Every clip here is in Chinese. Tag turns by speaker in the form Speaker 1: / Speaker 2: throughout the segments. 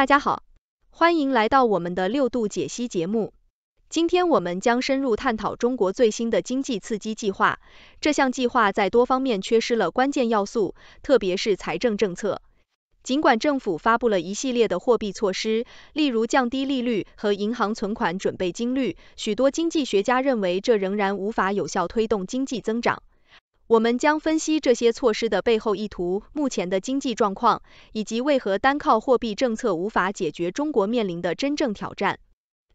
Speaker 1: 大家好，欢迎来到我们的六度解析节目。今天我们将深入探讨中国最新的经济刺激计划。这项计划在多方面缺失了关键要素，特别是财政政策。尽管政府发布了一系列的货币措施，例如降低利率和银行存款准备金率，许多经济学家认为这仍然无法有效推动经济增长。我们将分析这些措施的背后意图、目前的经济状况，以及为何单靠货币政策无法解决中国面临的真正挑战。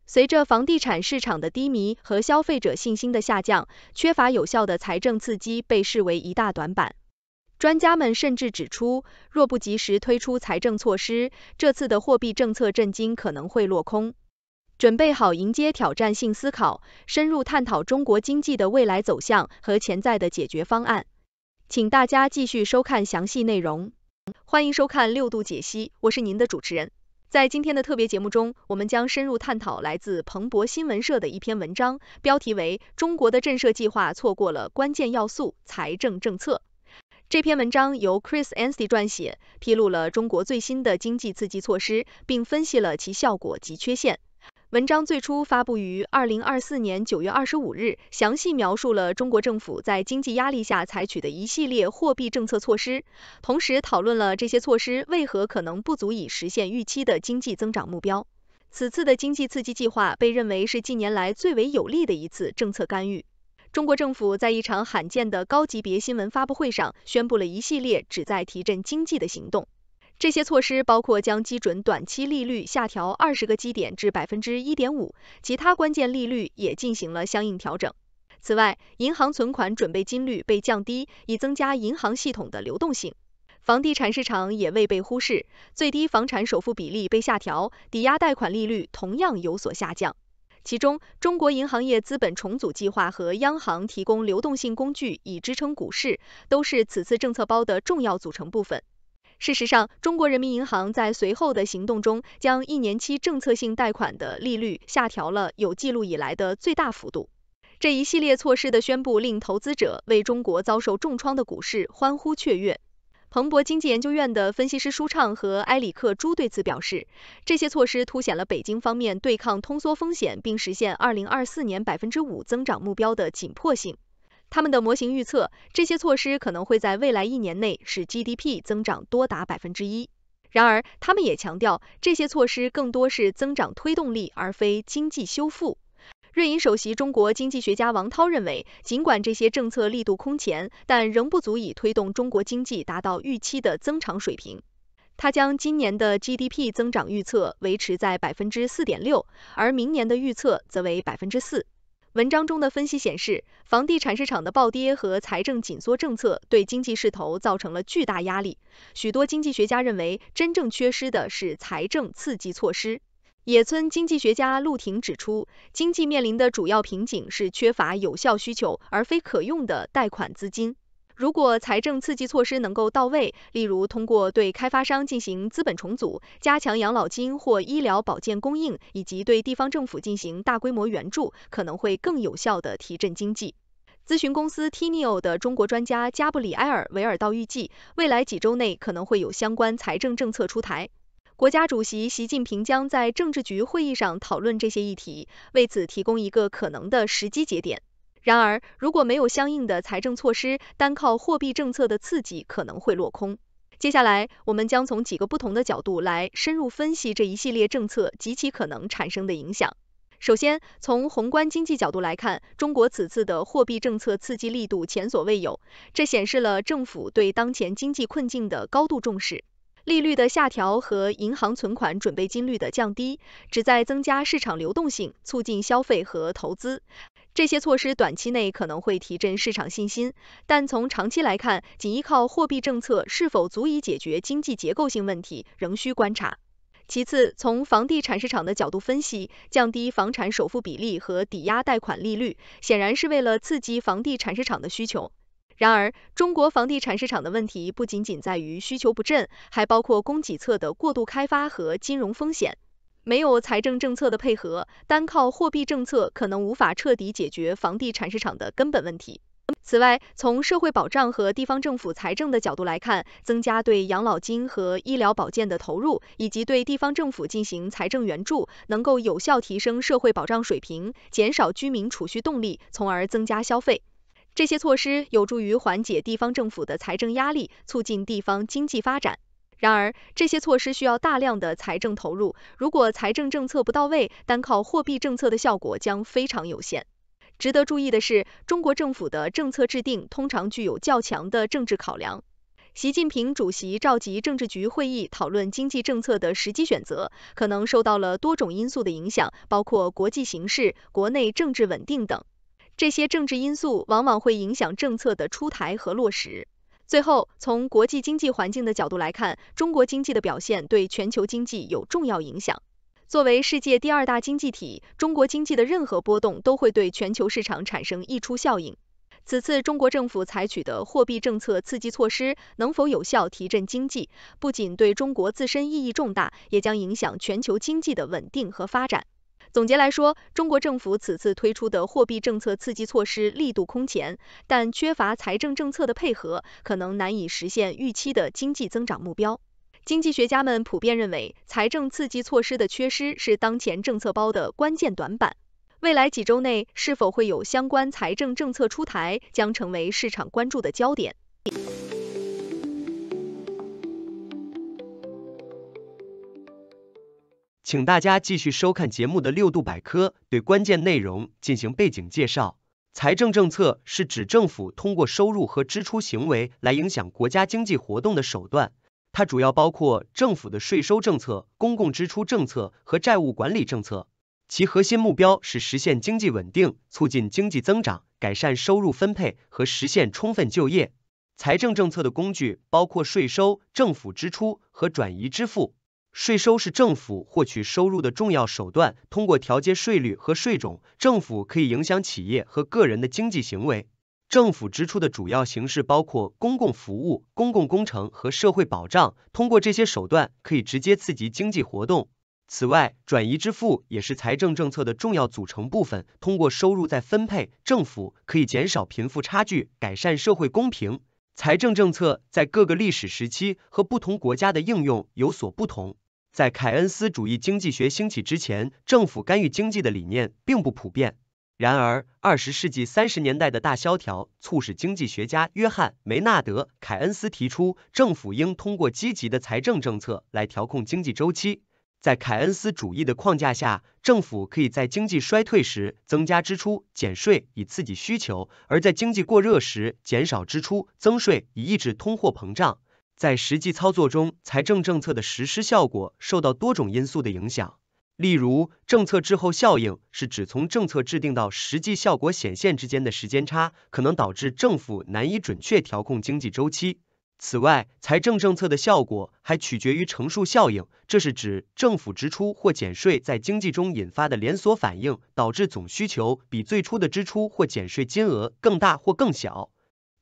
Speaker 1: 随着房地产市场的低迷和消费者信心的下降，缺乏有效的财政刺激被视为一大短板。专家们甚至指出，若不及时推出财政措施，这次的货币政策震惊可能会落空。准备好迎接挑战性思考，深入探讨中国经济的未来走向和潜在的解决方案。请大家继续收看详细内容。欢迎收看六度解析，我是您的主持人。在今天的特别节目中，我们将深入探讨来自彭博新闻社的一篇文章，标题为《中国的震慑计划错过了关键要素：财政政策》。这篇文章由 Chris Anstey 撰写，披露了中国最新的经济刺激措施，并分析了其效果及缺陷。文章最初发布于二零二四年九月二十五日，详细描述了中国政府在经济压力下采取的一系列货币政策措施，同时讨论了这些措施为何可能不足以实现预期的经济增长目标。此次的经济刺激计划被认为是近年来最为有力的一次政策干预。中国政府在一场罕见的高级别新闻发布会上宣布了一系列旨在提振经济的行动。这些措施包括将基准短期利率下调二十个基点至百分之一点五，其他关键利率也进行了相应调整。此外，银行存款准备金率被降低，以增加银行系统的流动性。房地产市场也未被忽视，最低房产首付比例被下调，抵押贷款利率同样有所下降。其中，中国银行业资本重组计划和央行提供流动性工具以支撑股市，都是此次政策包的重要组成部分。事实上，中国人民银行在随后的行动中，将一年期政策性贷款的利率下调了有记录以来的最大幅度。这一系列措施的宣布，令投资者为中国遭受重创的股市欢呼雀跃。彭博经济研究院的分析师舒畅和埃里克朱对此表示，这些措施凸显了北京方面对抗通缩风险并实现2024年5%增长目标的紧迫性。他们的模型预测，这些措施可能会在未来一年内使 GDP 增长多达百分之一。然而，他们也强调，这些措施更多是增长推动力而非经济修复。瑞银首席中国经济学家王涛认为，尽管这些政策力度空前，但仍不足以推动中国经济达到预期的增长水平。他将今年的 GDP 增长预测维持在百分之四点六，而明年的预测则为百分之四。文章中的分析显示，房地产市场的暴跌和财政紧缩政策对经济势头造成了巨大压力。许多经济学家认为，真正缺失的是财政刺激措施。野村经济学家陆婷指出，经济面临的主要瓶颈是缺乏有效需求，而非可用的贷款资金。如果财政刺激措施能够到位，例如通过对开发商进行资本重组、加强养老金或医疗保健供应，以及对地方政府进行大规模援助，可能会更有效地提振经济。咨询公司 Teneo 的中国专家加布里埃尔·维尔道预计，未来几周内可能会有相关财政政策出台。国家主席习近平将在政治局会议上讨论这些议题，为此提供一个可能的时机节点。然而，如果没有相应的财政措施，单靠货币政策的刺激可能会落空。接下来，我们将从几个不同的角度来深入分析这一系列政策及其可能产生的影响。首先，从宏观经济角度来看，中国此次的货币政策刺激力度前所未有，这显示了政府对当前经济困境的高度重视。利率的下调和银行存款准备金率的降低，旨在增加市场流动性，促进消费和投资。这些措施短期内可能会提振市场信心，但从长期来看，仅依靠货币政策是否足以解决经济结构性问题，仍需观察。其次，从房地产市场的角度分析，降低房产首付比例和抵押贷款利率，显然是为了刺激房地产市场的需求。然而，中国房地产市场的问题不仅仅在于需求不振，还包括供给侧的过度开发和金融风险。没有财政政策的配合，单靠货币政策可能无法彻底解决房地产市场的根本问题。此外，从社会保障和地方政府财政的角度来看，增加对养老金和医疗保健的投入，以及对地方政府进行财政援助，能够有效提升社会保障水平，减少居民储蓄动力，从而增加消费。这些措施有助于缓解地方政府的财政压力，促进地方经济发展。然而，这些措施需要大量的财政投入，如果财政政策不到位，单靠货币政策的效果将非常有限。值得注意的是，中国政府的政策制定通常具有较强的政治考量。习近平主席召集政治局会议讨论经济政策的时机选择，可能受到了多种因素的影响，包括国际形势、国内政治稳定等。这些政治因素往往会影响政策的出台和落实。最后，从国际经济环境的角度来看，中国经济的表现对全球经济有重要影响。作为世界第二大经济体，中国经济的任何波动都会对全球市场产生溢出效应。此次中国政府采取的货币政策刺激措施能否有效提振经济，不仅对中国自身意义重大，也将影响全球经济的稳定和发展。总结来说，中国政府此次推出的货币政策刺激措施力度空前，但缺乏财政政策的配合，可能难以实现预期的经济增长目标。经济学家们普遍认为，财政刺激措施的缺失是当前政策包的关键短板。未来几周内是否会有相关财政政策出台，将成为市场关注的焦点。
Speaker 2: 请大家继续收看节目的六度百科，对关键内容进行背景介绍。财政政策是指政府通过收入和支出行为来影响国家经济活动的手段，它主要包括政府的税收政策、公共支出政策和债务管理政策。其核心目标是实现经济稳定、促进经济增长、改善收入分配和实现充分就业。财政政策的工具包括税收、政府支出和转移支付。税收是政府获取收入的重要手段，通过调节税率和税种，政府可以影响企业和个人的经济行为。政府支出的主要形式包括公共服务、公共工程和社会保障，通过这些手段可以直接刺激经济活动。此外，转移支付也是财政政策的重要组成部分，通过收入再分配，政府可以减少贫富差距，改善社会公平。财政政策在各个历史时期和不同国家的应用有所不同。在凯恩斯主义经济学兴起之前，政府干预经济的理念并不普遍。然而，二十世纪三十年代的大萧条促使经济学家约翰·梅纳德·凯恩斯提出，政府应通过积极的财政政策来调控经济周期。在凯恩斯主义的框架下，政府可以在经济衰退时增加支出、减税以刺激需求，而在经济过热时减少支出、增税以抑制通货膨胀。在实际操作中，财政政策的实施效果受到多种因素的影响。例如，政策滞后效应是指从政策制定到实际效果显现之间的时间差，可能导致政府难以准确调控经济周期。此外，财政政策的效果还取决于乘数效应，这是指政府支出或减税在经济中引发的连锁反应，导致总需求比最初的支出或减税金额更大或更小。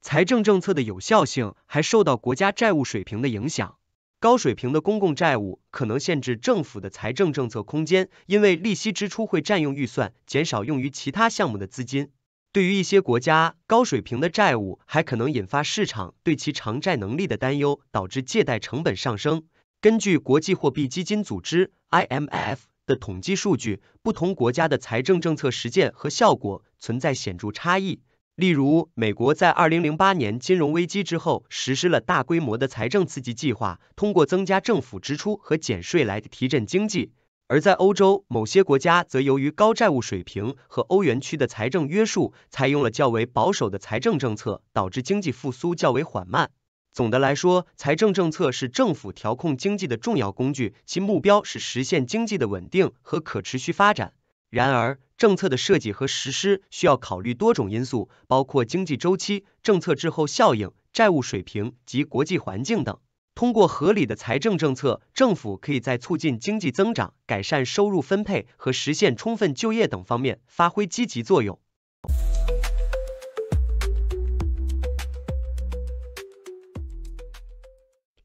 Speaker 2: 财政政策的有效性还受到国家债务水平的影响。高水平的公共债务可能限制政府的财政政策空间，因为利息支出会占用预算，减少用于其他项目的资金。对于一些国家，高水平的债务还可能引发市场对其偿债能力的担忧，导致借贷成本上升。根据国际货币基金组织 （IMF） 的统计数据，不同国家的财政政策实践和效果存在显著差异。例如，美国在2008年金融危机之后实施了大规模的财政刺激计划，通过增加政府支出和减税来提振经济；而在欧洲，某些国家则由于高债务水平和欧元区的财政约束，采用了较为保守的财政政策，导致经济复苏较为缓慢。总的来说，财政政策是政府调控经济的重要工具，其目标是实现经济的稳定和可持续发展。然而，政策的设计和实施需要考虑多种因素，包括经济周期、政策滞后效应、债务水平及国际环境等。通过合理的财政政策，政府可以在促进经济增长、改善收入分配和实现充分就业等方面发挥积极作用。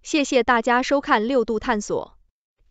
Speaker 1: 谢谢大家收看六度探索。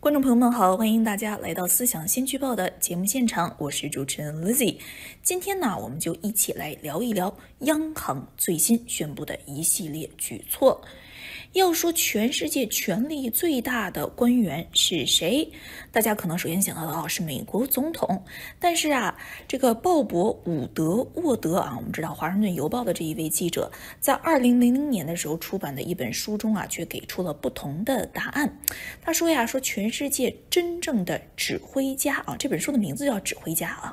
Speaker 1: 观众朋友们好，欢迎大家来到《思想先驱报》的
Speaker 3: 节目现场，我是主持人 Lizzy。今天呢，我们就一起来聊一聊央行最新宣布的一系列举措。要说全世界权力最大的官员是谁，大家可能首先想到的啊是美国总统。但是啊，这个鲍勃·伍德沃德啊，我们知道《华盛顿邮报》的这一位记者在2000年的时候出版的一本书中啊，却给出了不同的答案。他说呀，说全世界真正的指挥家啊，这本书的名字叫《指挥家》啊，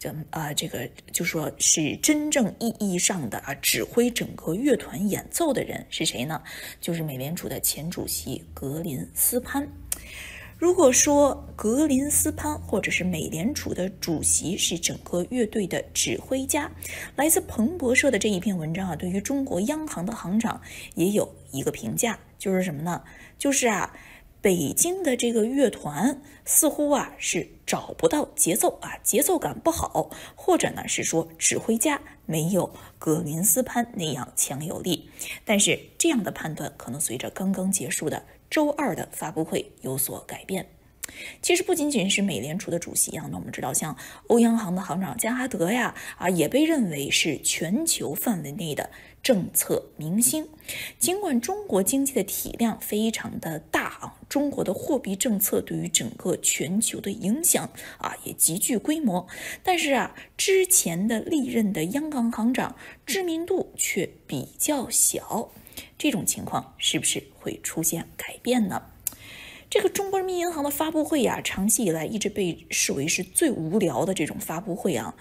Speaker 3: 就啊这个就说是真正意义上的啊指挥整个乐团演奏的人是谁呢？就。是。是美联储的前主席格林斯潘。如果说格林斯潘或者是美联储的主席是整个乐队的指挥家，来自彭博社的这一篇文章啊，对于中国央行的行长也有一个评价，就是什么呢？就是啊。北京的这个乐团似乎啊是找不到节奏啊，节奏感不好，或者呢是说指挥家没有葛林斯潘那样强有力。但是这样的判断可能随着刚刚结束的周二的发布会有所改变。其实不仅仅是美联储的主席啊，那我们知道像欧央行的行长加哈德呀啊也被认为是全球范围内的。政策明星，尽管中国经济的体量非常的大啊，中国的货币政策对于整个全球的影响啊也极具规模，但是啊，之前的历任的央行行长知名度却比较小，这种情况是不是会出现改变呢？这个中国人民银行的发布会呀，长期以来一直被视为是最无聊的这种发布会啊。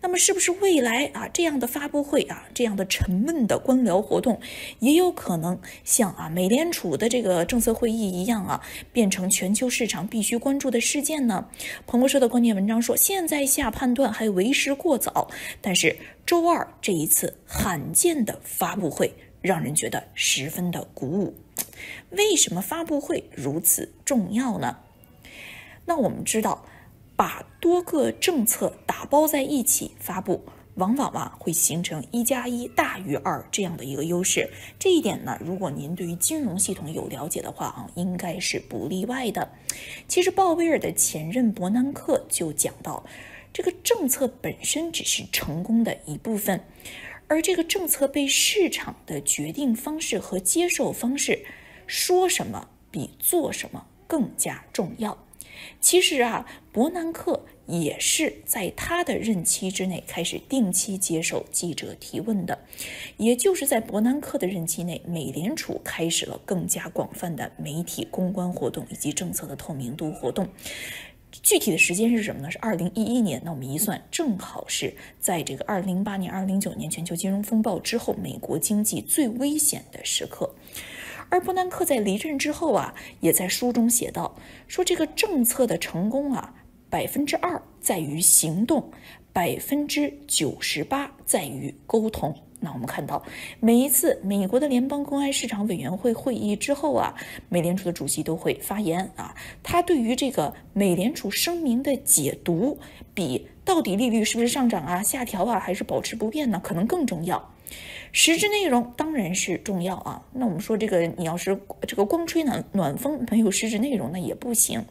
Speaker 3: 那么是不是未来啊这样的发布会啊这样的沉闷的官僚活动，也有可能像啊美联储的这个政策会议一样啊，变成全球市场必须关注的事件呢？彭博社的观点文章说，现在下判断还为时过早。但是周二这一次罕见的发布会，让人觉得十分的鼓舞。为什么发布会如此重要呢？那我们知道，把多个政策。包在一起发布，往往啊会形成一加一大于二这样的一个优势。这一点呢，如果您对于金融系统有了解的话啊，应该是不例外的。其实鲍威尔的前任伯南克就讲到，这个政策本身只是成功的一部分，而这个政策被市场的决定方式和接受方式，说什么比做什么更加重要。其实啊，伯南克也是在他的任期之内开始定期接受记者提问的，也就是在伯南克的任期内，美联储开始了更加广泛的媒体公关活动以及政策的透明度活动。具体的时间是什么呢？是二零一一年。那我们一算，正好是在这个二零零八年、二零零九年全球金融风暴之后，美国经济最危险的时刻。而伯南克在离任之后啊，也在书中写道，说这个政策的成功啊，百分之二在于行动，百分之九十八在于沟通。那我们看到，每一次美国的联邦公开市场委员会会议之后啊，美联储的主席都会发言啊，他对于这个美联储声明的解读，比到底利率是不是上涨啊、下调啊还是保持不变呢，可能更重要。实质内容当然是重要啊。那我们说这个，你要是这个光吹暖暖风没有实质内容那也不行。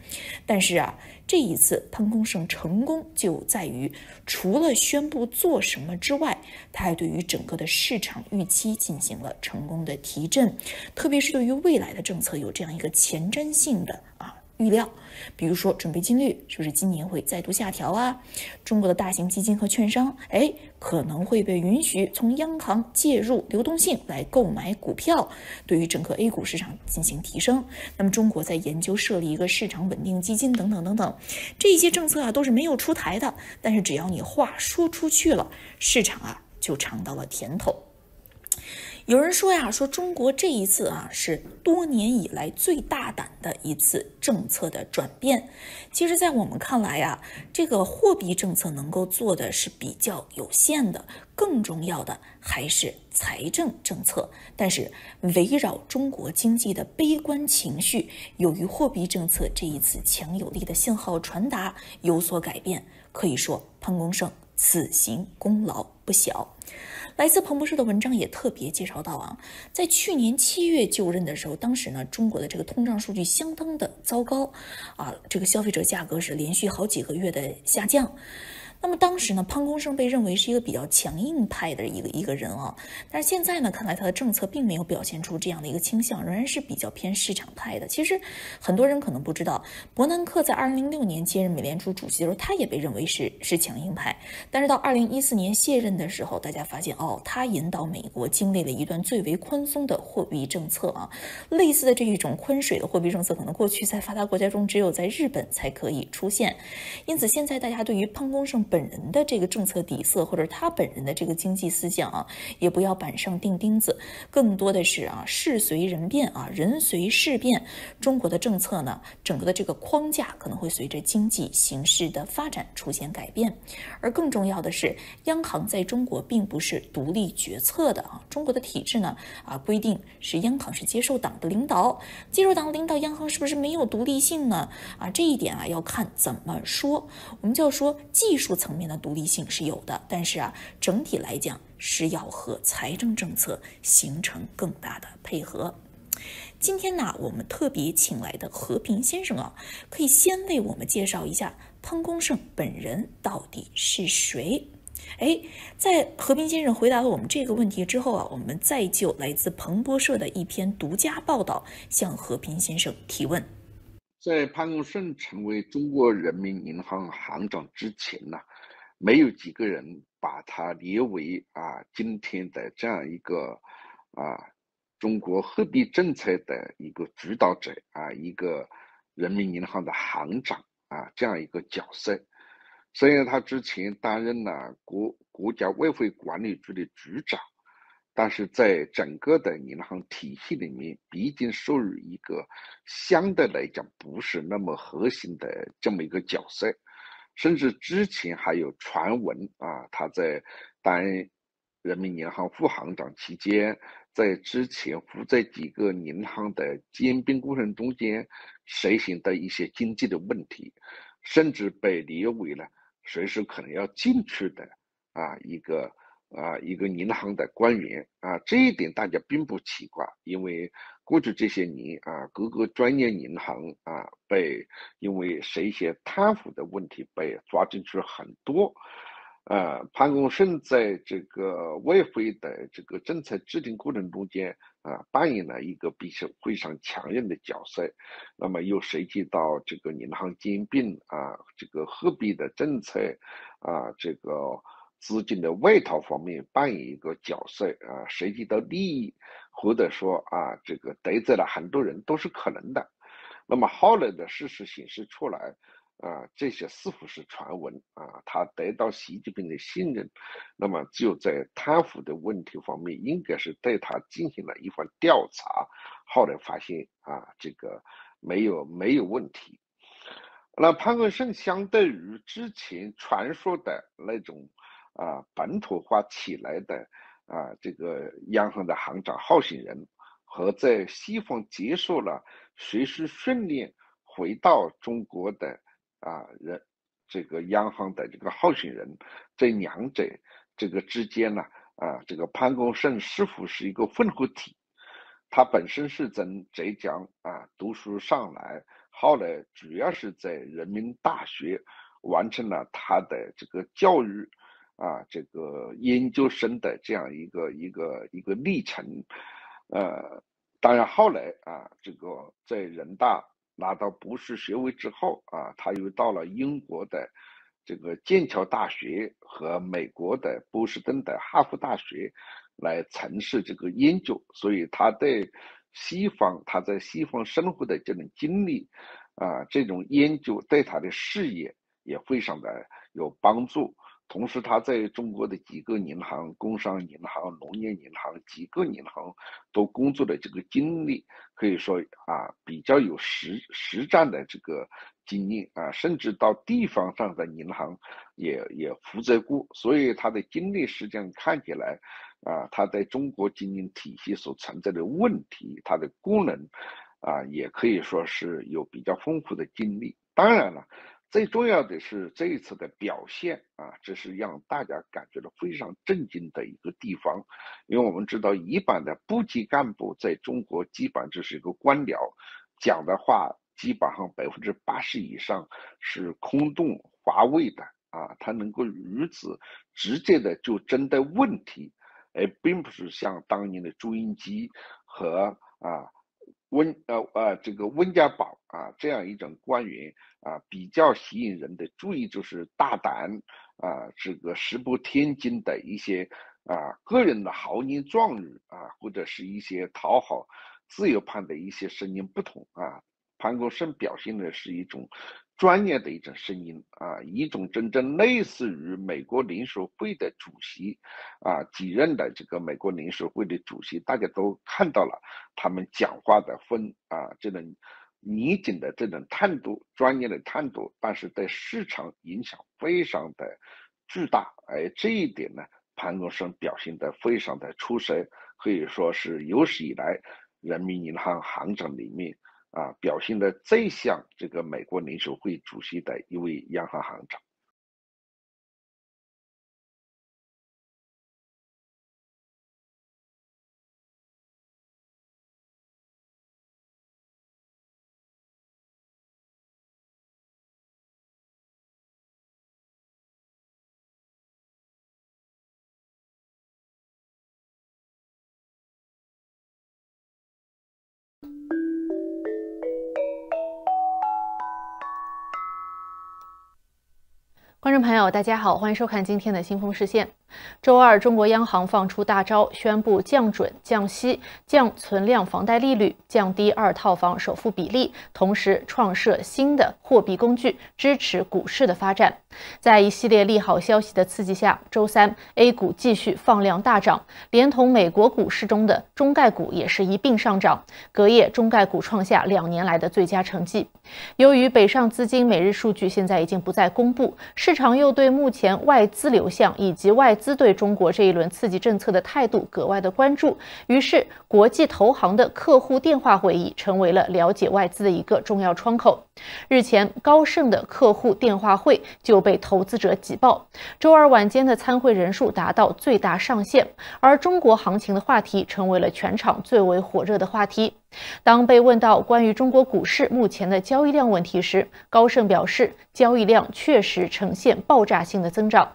Speaker 3: 但是啊，这一次潘功胜成功就在于，除了宣布做什么之外，他还对于整个的市场预期进行了成功的提振，特别是对于未来的政策有这样一个前瞻性的啊。预料，比如说准备金率是不是今年会再度下调啊？中国的大型基金和券商，哎，可能会被允许从央行介入流动性来购买股票，对于整个 A 股市场进行提升。那么，中国在研究设立一个市场稳定基金等等等等，这些政策啊都是没有出台的。但是只要你话说出去了，市场啊就尝到了甜头。有人说呀，说中国这一次啊是多年以来最大胆的一次政策的转变。其实，在我们看来啊，这个货币政策能够做的是比较有限的，更重要的还是财政政策。但是，围绕中国经济的悲观情绪，由于货币政策这一次强有力的信号传达有所改变，可以说潘功胜此行功劳不小。来自彭博社的文章也特别介绍到啊，在去年七月就任的时候，当时呢，中国的这个通胀数据相当的糟糕，啊，这个消费者价格是连续好几个月的下降。那么当时呢，潘功胜被认为是一个比较强硬派的一个一个人啊，但是现在呢，看来他的政策并没有表现出这样的一个倾向，仍然是比较偏市场派的。其实很多人可能不知道，伯南克在2006年接任美联储主席的时候，他也被认为是是强硬派，但是到2014年卸任的时候，大家发现哦，他引导美国经历了一段最为宽松的货币政策啊，类似的这一种宽水的货币政策，可能过去在发达国家中只有在日本才可以出现，因此现在大家对于潘功胜。本人的这个政策底色，或者他本人的这个经济思想啊，也不要板上钉钉子，更多的是啊事随人变啊人随事变。中国的政策呢，整个的这个框架可能会随着经济形势的发展出现改变。而更重要的是，央行在中国并不是独立决策的啊。中国的体制呢啊规定是央行是接受党的领导，接受党领导，央行是不是没有独立性呢？啊这一点啊要看怎么说。我们就要说技术。层面的独立性是有的，但是啊，整体来讲是要和财政政策形成更大的配合。今天呢，我们特别请来的和平先生啊，可以先为我们介绍一下潘功胜本人到底是谁？哎，在和平先生回答了我们这个问题之后啊，我们再就来自彭博社的一篇独家报道向和平先
Speaker 4: 生提问。在潘功胜成为中国人民银行行长之前呢，没有几个人把他列为啊今天的这样一个啊中国货币政策的一个主导者啊一个人民银行的行长啊这样一个角色，虽然他之前担任了国国家外汇管理局的局长。但是在整个的银行体系里面，毕竟属于一个相对来讲不是那么核心的这么一个角色，甚至之前还有传闻啊，他在当人民银行副行长期间，在之前负责几个银行的兼并过程中间，涉嫌的一些经济的问题，甚至被列为了随时可能要进去的啊一个。啊，一个银行的官员啊，这一点大家并不奇怪，因为过去这些年啊，各个专业银行啊，被因为涉嫌贪腐的问题被抓进去很多。呃，潘功胜在这个外汇的这个政策制定过程中间啊，扮演了一个比较非常强硬的角色，那么又涉及到这个银行兼并啊，这个货币的政策啊，这个。资金的外逃方面扮演一个角色啊，涉及到利益，或者说啊，这个得罪了很多人都是可能的。那么后来的事实显示出来啊，这些似乎是传闻啊，他得到习近平的信任，那么就在贪腐的问题方面，应该是对他进行了一番调查，后来发现啊，这个没有没有问题。那潘文胜相对于之前传说的那种。啊，本土化起来的啊，这个央行的行长候选人和在西方接受了学术训练回到中国的啊人，这个央行的这个候选人，这两者这个之间呢，啊，这个潘功胜是否是一个混合体，他本身是从浙江啊读书上来，后来主要是在人民大学完成了他的这个教育。啊，这个研究生的这样一个一个一个历程，呃，当然后来啊，这个在人大拿到博士学位之后啊，他又到了英国的这个剑桥大学和美国的波士顿的哈佛大学来从事这个研究，所以他对西方他在西方生活的这种经历啊，这种研究对他的事业也非常的有帮助。同时，他在中国的几个银行，工商银行、农业银行，几个银行都工作的这个经历，可以说啊，比较有实实战的这个经验啊，甚至到地方上的银行也也负责过，所以他的经历实际上看起来，啊，他在中国经营体系所存在的问题，他的功能，啊，也可以说是有比较丰富的经历。当然了。最重要的是这一次的表现啊，这是让大家感觉到非常震惊的一个地方，因为我们知道一般的部级干部在中国基本上就是一个官僚，讲的话基本上百分之八十以上是空洞乏味的啊，他能够如此直接的就针对问题，而并不是像当年的朱镕基和啊。温呃呃，这个温家宝啊，这样一种官员啊，比较吸引人的注意，就是大胆啊，这个石破天惊的一些啊个人的豪言壮语啊，或者是一些讨好自由派的一些声音不同啊，潘国生表现的是一种。专业的一种声音啊，一种真正类似于美国联储会的主席啊，几任的这个美国联储会的主席，大家都看到了，他们讲话的风啊，这种拟谨的这种态度，专业的态度，但是对市场影响非常的巨大。而这一点呢，潘功生表现得非常的出色，可以说是有史以来人民银行行长里面。啊，
Speaker 5: 表现的最像这个美国联储会主席的一位央行行长。
Speaker 1: 观
Speaker 6: 众朋友，大家好，欢迎收看今天的《新风视线》。周二，中国央行放出大招，宣布降准、降息、降存量房贷利率，降低二套房首付比例，同时创设新的货币工具，支持股市的发展。在一系列利好消息的刺激下，周三 A 股继续放量大涨，连同美国股市中的中概股也是一并上涨。隔夜，中概股创下两年来的最佳成绩。由于北上资金每日数据现在已经不再公布，市场又对目前外资流向以及外资对中国这一轮刺激政策的态度格外的关注，于是国际投行的客户电话会议成为了了解外资的一个重要窗口。日前，高盛的客户电话会就被投资者挤爆，周二晚间的参会人数达到最大上限，而中国行情的话题成为了全场最为火热的话题。当被问到关于中国股市目前的交易量问题时，高盛表示，交易量确实呈现爆炸性的增长。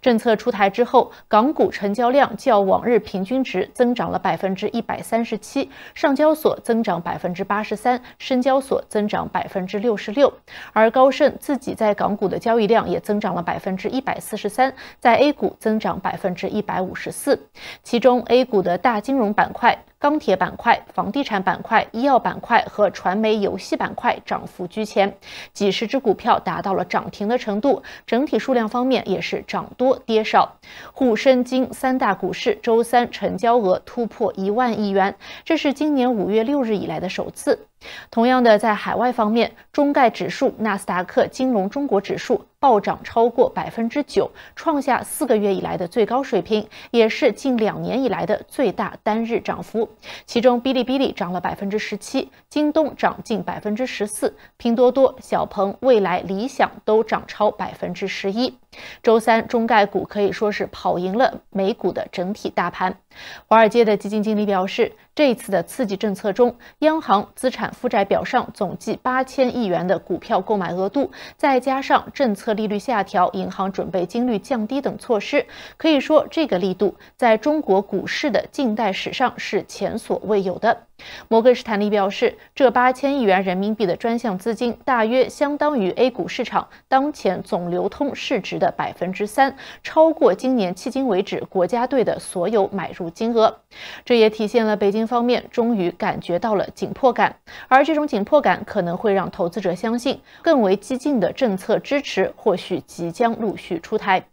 Speaker 6: 政策出台之后，港股成交量较往日平均值增长了百分之一百三十七，上交所增长百分之八十三，深交所增长百分之六十六。而高盛自己在港股的交易量也增长了百分之一百四十三，在 A 股增长百分之一百五十四，其中 A 股的大金融板块。钢铁板块、房地产板块、医药板块和传媒游戏板块涨幅居前，几十只股票达到了涨停的程度。整体数量方面也是涨多跌少。沪深经三大股市周三成交额突破一万亿元，这是今年五月六日以来的首次。同样的，在海外方面，中概指数、纳斯达克金融中国指数暴涨超过百分之九，创下四个月以来的最高水平，也是近两年以来的最大单日涨幅。其中，哔哩哔哩涨了百分之十七，京东涨近百分之十四，拼多多、小鹏、未来、理想都涨超百分之十一。周三，中概股可以说是跑赢了美股的整体大盘。华尔街的基金经理表示，这一次的刺激政策中，央行资产负债表上总计八千亿元的股票购买额度，再加上政策利率下调、银行准备金率降低等措施，可以说这个力度在中国股市的近代史上是前所未有的。摩根士丹利表示，这八千亿元人民币的专项资金大约相当于 A 股市场当前总流通市值的百分之三，超过今年迄今为止国家队的所有买入金额。这也体现了北京方面终于感觉到了紧迫感，而这种紧迫感可能会让投资者相信，更为激进的政策支持或许即将陆续出台。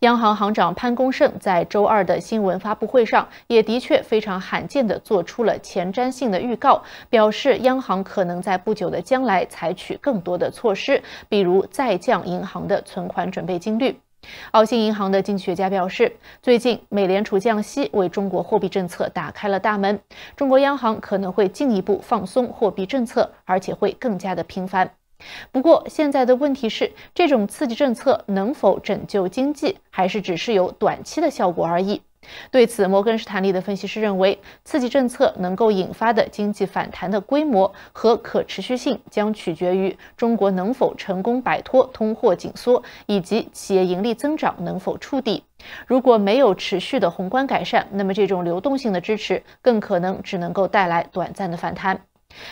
Speaker 6: 央行行长潘功胜在周二的新闻发布会上，也的确非常罕见地做出了前瞻性的预告，表示央行可能在不久的将来采取更多的措施，比如再降银行的存款准备金率。澳新银行的经济学家表示，最近美联储降息为中国货币政策打开了大门，中国央行可能会进一步放松货币政策，而且会更加的频繁。不过，现在的问题是，这种刺激政策能否拯救经济，还是只是有短期的效果而已？对此，摩根士坦利的分析师认为，刺激政策能够引发的经济反弹的规模和可持续性将取决于中国能否成功摆脱通货紧缩，以及企业盈利增长能否触底。如果没有持续的宏观改善，那么这种流动性的支持更可能只能够带来短暂的反弹。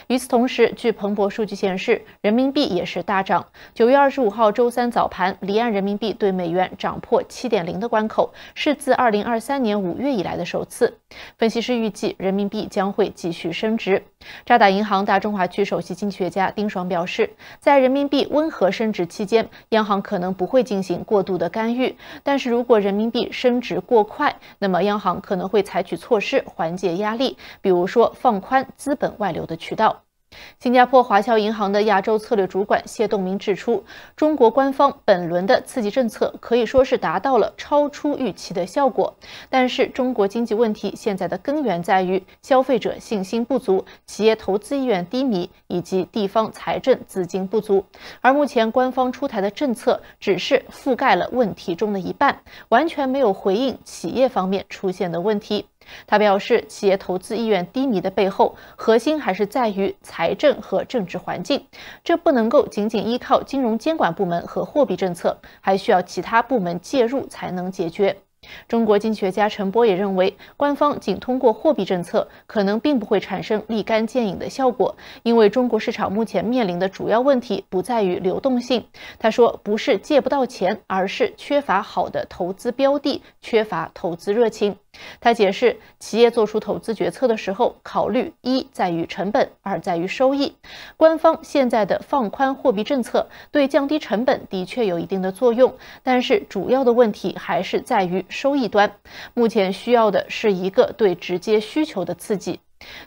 Speaker 6: 与此同时，据彭博数据显示，人民币也是大涨。九月二十五号周三早盘，离岸人民币对美元涨破七点零的关口，是自二零二三年五月以来的首次。分析师预计，人民币将会继续升值。渣打银行大中华区首席经济学家丁爽表示，在人民币温和升值期间，央行可能不会进行过度的干预；但是如果人民币升值过快，那么央行可能会采取措施缓解压力，比如说放宽资本外流的渠道。新加坡华侨银行的亚洲策略主管谢栋明指出，中国官方本轮的刺激政策可以说是达到了超出预期的效果，但是中国经济问题现在的根源在于消费者信心不足、企业投资意愿低迷以及地方财政资金不足，而目前官方出台的政策只是覆盖了问题中的一半，完全没有回应企业方面出现的问题。他表示，企业投资意愿低迷的背后，核心还是在于财政和政治环境，这不能够仅仅依靠金融监管部门和货币政策，还需要其他部门介入才能解决。中国经济学家陈波也认为，官方仅通过货币政策，可能并不会产生立竿见影的效果，因为中国市场目前面临的主要问题不在于流动性。他说，不是借不到钱，而是缺乏好的投资标的，缺乏投资热情。他解释，企业做出投资决策的时候，考虑一在于成本，二在于收益。官方现在的放宽货币政策，对降低成本的确有一定的作用，但是主要的问题还是在于收益端。目前需要的是一个对直接需求的刺激。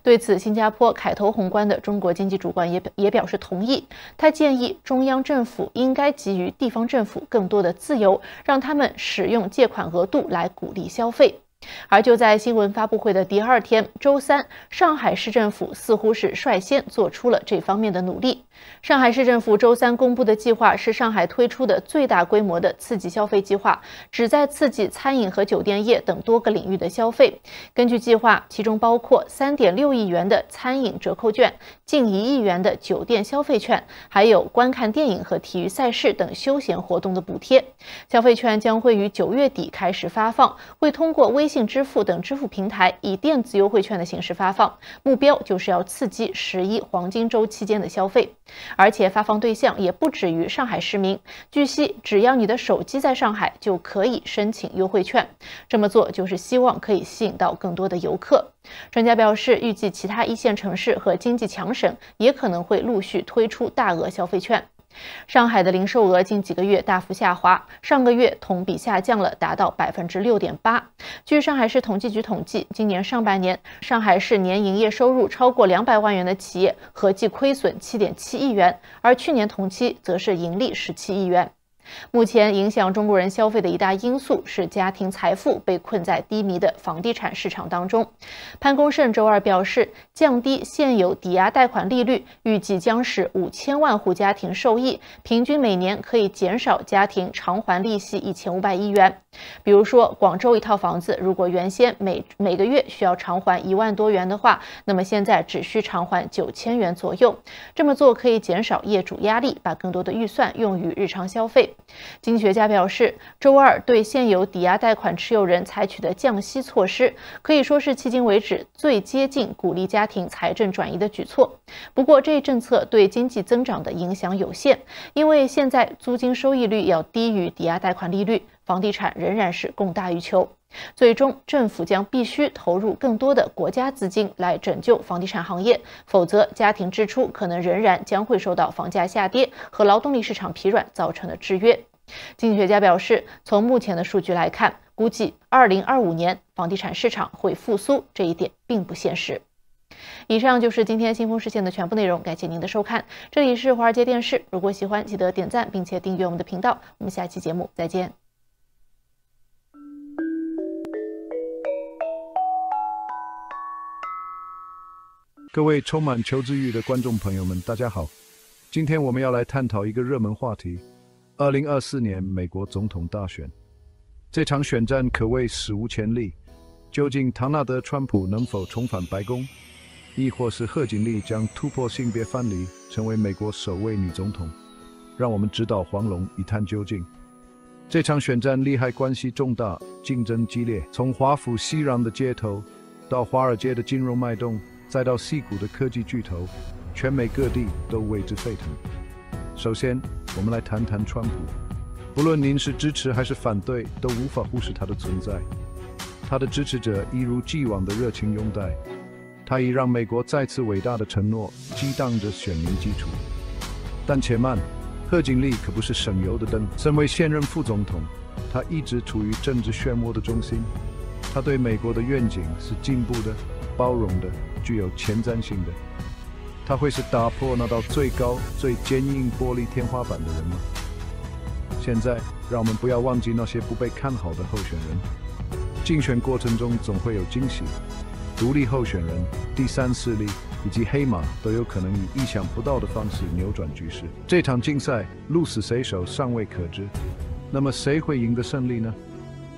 Speaker 6: 对此，新加坡凯投宏观的中国经济主管也也表示同意。他建议中央政府应该给予地方政府更多的自由，让他们使用借款额度来鼓励消费。而就在新闻发布会的第二天，周三，上海市政府似乎是率先做出了这方面的努力。上海市政府周三公布的计划是上海推出的最大规模的刺激消费计划，旨在刺激餐饮和酒店业等多个领域的消费。根据计划，其中包括3.6亿元的餐饮折扣券、近1亿元的酒店消费券，还有观看电影和体育赛事等休闲活动的补贴。消费券将会于九月底开始发放，会通过微。信。信支付等支付平台以电子优惠券的形式发放，目标就是要刺激十一黄金周期间的消费，而且发放对象也不止于上海市民。据悉，只要你的手机在上海，就可以申请优惠券。这么做就是希望可以吸引到更多的游客。专家表示，预计其他一线城市和经济强省也可能会陆续推出大额消费券。上海的零售额近几个月大幅下滑，上个月同比下降了达到百分之六点八。据上海市统计局统计，今年上半年，上海市年营业收入超过两百万元的企业合计亏损七点七亿元，而去年同期则是盈利十七亿元。目前影响中国人消费的一大因素是家庭财富被困在低迷的房地产市场当中。潘功胜周二表示，降低现有抵押贷款利率，预计将使五千万户家庭受益，平均每年可以减少家庭偿还利息一千五百亿元。比如说，广州一套房子，如果原先每每个月需要偿还一万多元的话，那么现在只需偿还九千元左右。这么做可以减少业主压力，把更多的预算用于日常消费。经济学家表示，周二对现有抵押贷款持有人采取的降息措施，可以说是迄今为止最接近鼓励家庭财政转移的举措。不过，这一政策对经济增长的影响有限，因为现在租金收益率要低于抵押贷款利率，房地产仍然是供大于求。最终，政府将必须投入更多的国家资金来拯救房地产行业，否则家庭支出可能仍然将会受到房价下跌和劳动力市场疲软造成的制约。经济学家表示，从目前的数据来看，估计2025年房地产市场会复苏，这一点并不现实。以上就是今天新风事件的全部内容，感谢您的收看，这里是华尔街电视。如果喜欢，记得点赞并且订阅我们的频道，我们下期节目再见。
Speaker 5: 各位充满求知欲的观众朋友们，大家好！今天我们要来探讨一个热门话题：2024年美国总统大选。这场选战可谓史无前例。究竟唐纳德·川普能否重返白宫，亦或是贺锦丽将突破性别藩篱，成为美国首位女总统？让我们直捣黄龙，一探究竟。这场选战利害关系重大，竞争激烈。从华府熙攘的街头，到华尔街的金融脉动。再到细谷的科技巨头，全美各地都为之沸腾。首先，我们来谈谈川普，不论您是支持还是反对，都无法忽视他的存在。他的支持者一如既往的热情拥戴，他已让美国再次伟大的承诺激荡着选民基础。但且慢，贺锦丽可不是省油的灯。身为现任副总统，他一直处于政治漩涡的中心。他对美国的愿景是进步的。包容的、具有前瞻性的，他会是打破那道最高、最坚硬玻璃天花板的人吗？现在，让我们不要忘记那些不被看好的候选人。竞选过程中总会有惊喜，独立候选人、第三势力以及黑马都有可能以意想不到的方式扭转局势。这场竞赛鹿死谁手尚未可知。那么，谁会赢得胜利呢？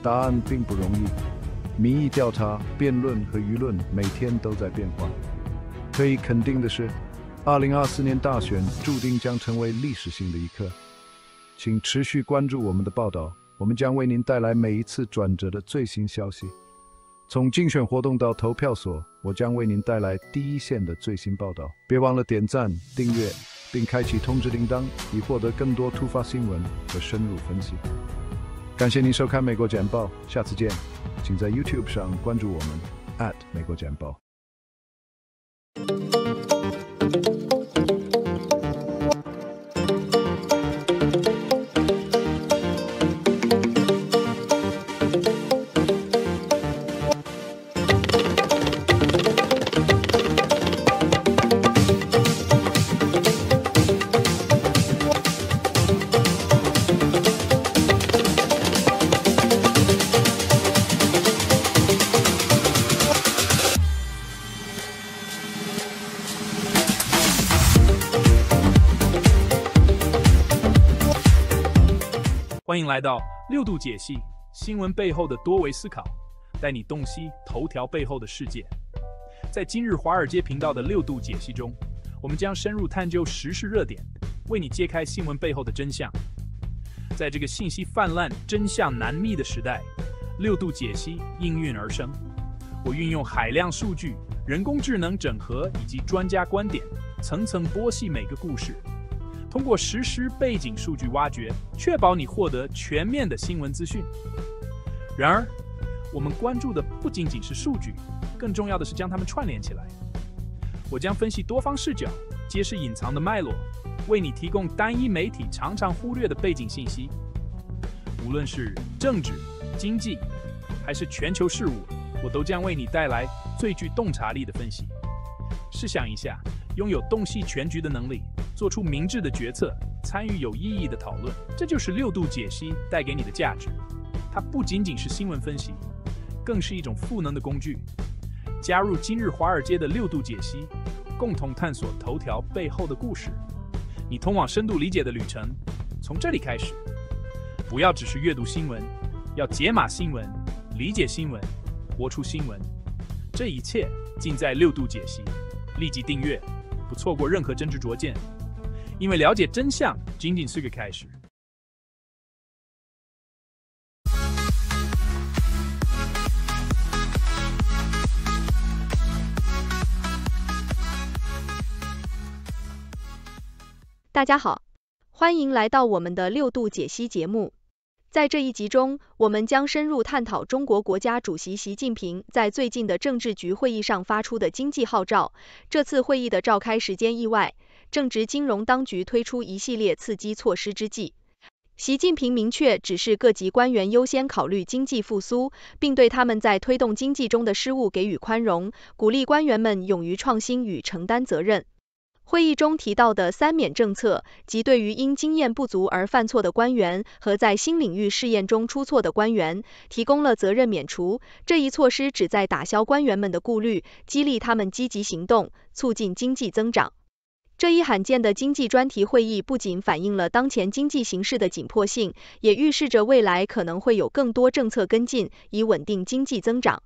Speaker 5: 答案并不容易。民意调查、辩论和舆论每天都在变化。可以肯定的是，二零二四年大选注定将成为历史性的一刻。请持续关注我们的报道，我们将为您带来每一次转折的最新消息。从竞选活动到投票所，我将为您带来第一线的最新报道。别忘了点赞、订阅，并开启通知铃铛，以获得更多突发新闻和深入分析。感谢您收看《美国简报》，下次见！请在 YouTube 上关注我们，@美国简报。
Speaker 7: 来到六度解析，新闻背后的多维思考，带你洞悉头条背后的世界。在今日华尔街频道的六度解析中，我们将深入探究时事热点，为你揭开新闻背后的真相。在这个信息泛滥、真相难觅的时代，六度解析应运而生。我运用海量数据、人工智能整合以及专家观点，层层剥析每个故事。通过实时背景数据挖掘，确保你获得全面的新闻资讯。然而，我们关注的不仅仅是数据，更重要的是将它们串联起来。我将分析多方视角，揭示隐藏的脉络，为你提供单一媒体常常忽略的背景信息。无论是政治、经济，还是全球事务，我都将为你带来最具洞察力的分析。试想一下，拥有洞悉全局的能力。做出明智的决策，参与有意义的讨论，这就是六度解析带给你的价值。它不仅仅是新闻分析，更是一种赋能的工具。加入今日华尔街的六度解析，共同探索头条背后的故事。你通往深度理解的旅程，从这里开始。不要只是阅读新闻，要解码新闻，理解新闻，活出新闻。这一切尽在六度解析。立即订阅，不错过任何真知灼见。因为了解真相仅仅是个开始。
Speaker 1: 大家好，欢迎来到我们的六度解析节目。在这一集中，我们将深入探讨中国国家主席习近平在最近的政治局会议上发出的经济号召。这次会议的召开时间意外。正值金融当局推出一系列刺激措施之际，习近平明确指示各级官员优先考虑经济复苏，并对他们在推动经济中的失误给予宽容，鼓励官员们勇于创新与承担责任。会议中提到的三免政策，即对于因经验不足而犯错的官员和在新领域试验中出错的官员提供了责任免除，这一措施旨在打消官员们的顾虑，激励他们积极行动，促进经济增长。这一罕见的经济专题会议不仅反映了当前经济形势的紧迫性，也预示着未来可能会有更多政策跟进，以稳定经济增长。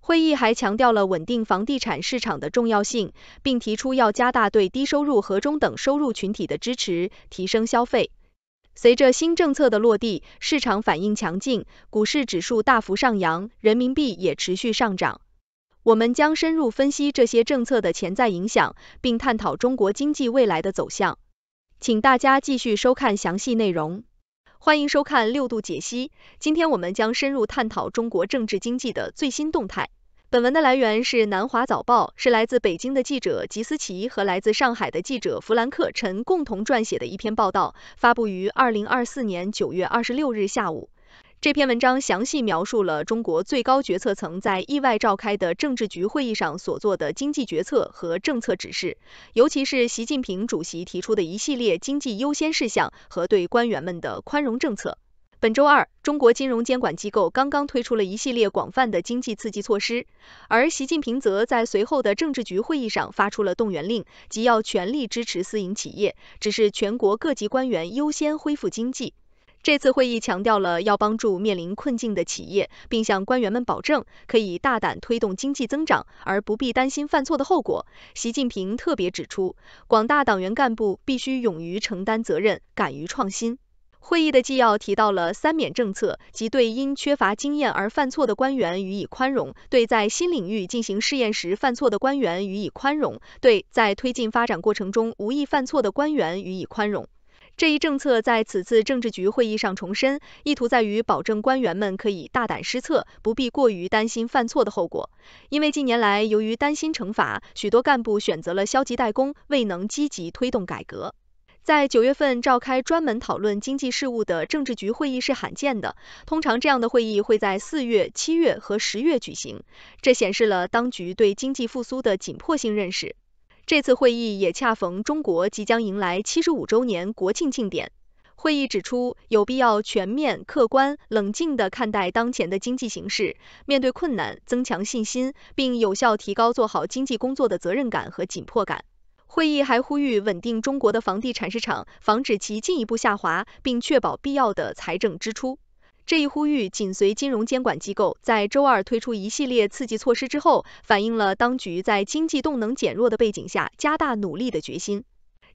Speaker 1: 会议还强调了稳定房地产市场的重要性，并提出要加大对低收入和中等收入群体的支持，提升消费。随着新政策的落地，市场反应强劲，股市指数大幅上扬，人民币也持续上涨。我们将深入分析这些政策的潜在影响，并探讨中国经济未来的走向。请大家继续收看详细内容。欢迎收看六度解析，今天我们将深入探讨中国政治经济的最新动态。本文的来源是南华早报，是来自北京的记者吉思琪和来自上海的记者弗兰克陈共同撰写的一篇报道，发布于二零二四年九月二十六日下午。这篇文章详细描述了中国最高决策层在意外召开的政治局会议上所做的经济决策和政策指示，尤其是习近平主席提出的一系列经济优先事项和对官员们的宽容政策。本周二，中国金融监管机构刚刚推出了一系列广泛的经济刺激措施，而习近平则在随后的政治局会议上发出了动员令，即要全力支持私营企业，只是全国各级官员优先恢复经济。这次会议强调了要帮助面临困境的企业，并向官员们保证可以大胆推动经济增长，而不必担心犯错的后果。习近平特别指出，广大党员干部必须勇于承担责任，敢于创新。会议的纪要提到了三免政策，即对因缺乏经验而犯错的官员予以宽容，对在新领域进行试验时犯错的官员予以宽容，对在推进发展过程中无意犯错的官员予以宽容。这一政策在此次政治局会议上重申，意图在于保证官员们可以大胆施策，不必过于担心犯错的后果。因为近年来，由于担心惩罚，许多干部选择了消极怠工，未能积极推动改革。在九月份召开专门讨论经济事务的政治局会议是罕见的，通常这样的会议会在四月、七月和十月举行。这显示了当局对经济复苏的紧迫性认识。这次会议也恰逢中国即将迎来七十五周年国庆庆典。会议指出，有必要全面、客观、冷静地看待当前的经济形势，面对困难，增强信心，并有效提高做好经济工作的责任感和紧迫感。会议还呼吁稳定中国的房地产市场，防止其进一步下滑，并确保必要的财政支出。这一呼吁紧随金融监管机构在周二推出一系列刺激措施之后，反映了当局在经济动能减弱的背景下加大努力的决心。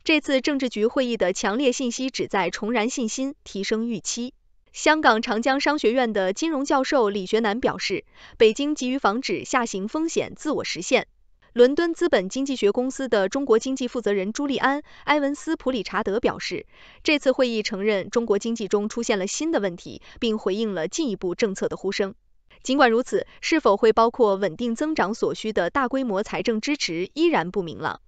Speaker 1: 这次政治局会议的强烈信息旨在重燃信心，提升预期。香港长江商学院的金融教授李学南表示，北京急于防止下行风险自我实现。伦敦资本经济学公司的中国经济负责人朱利安·埃文斯·普里查德表示，这次会议承认中国经济中出现了新的问题，并回应了进一步政策的呼声。尽管如此，是否会包括稳定增长所需的大规模财政支持依然不明朗。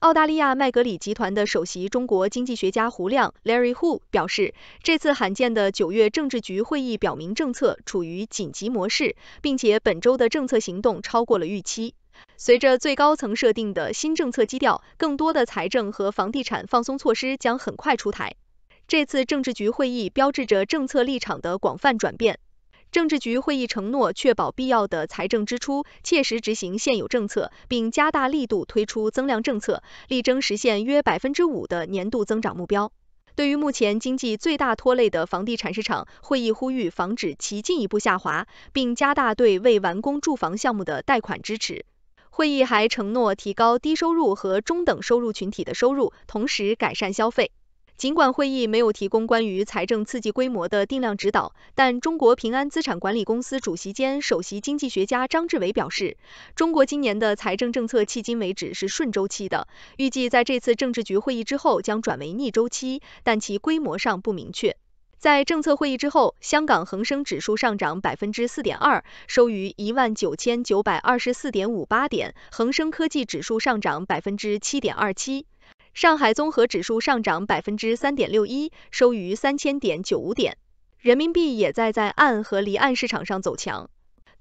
Speaker 1: 澳大利亚麦格里集团的首席中国经济学家胡亮 （Larry Hu） 表示，这次罕见的九月政治局会议表明政策处于紧急模式，并且本周的政策行动超过了预期。随着最高层设定的新政策基调，更多的财政和房地产放松措施将很快出台。这次政治局会议标志着政策立场的广泛转变。政治局会议承诺确保必要的财政支出，切实执行现有政策，并加大力度推出增量政策，力争实现约百分之五的年度增长目标。对于目前经济最大拖累的房地产市场，会议呼吁防止其进一步下滑，并加大对未完工住房项目的贷款支持。会议还承诺提高低收入和中等收入群体的收入，同时改善消费。尽管会议没有提供关于财政刺激规模的定量指导，但中国平安资产管理公司主席兼首席经济学家张志伟表示，中国今年的财政政策迄今为止是顺周期的，预计在这次政治局会议之后将转为逆周期，但其规模上不明确。在政策会议之后，香港恒生指数上涨百分之四点二，收于一万九千九百二十四点五八点；恒生科技指数上涨百分之七点二七；上海综合指数上涨百分之三点六一，收于三千点九五点。人民币也在在岸和离岸市场上走强。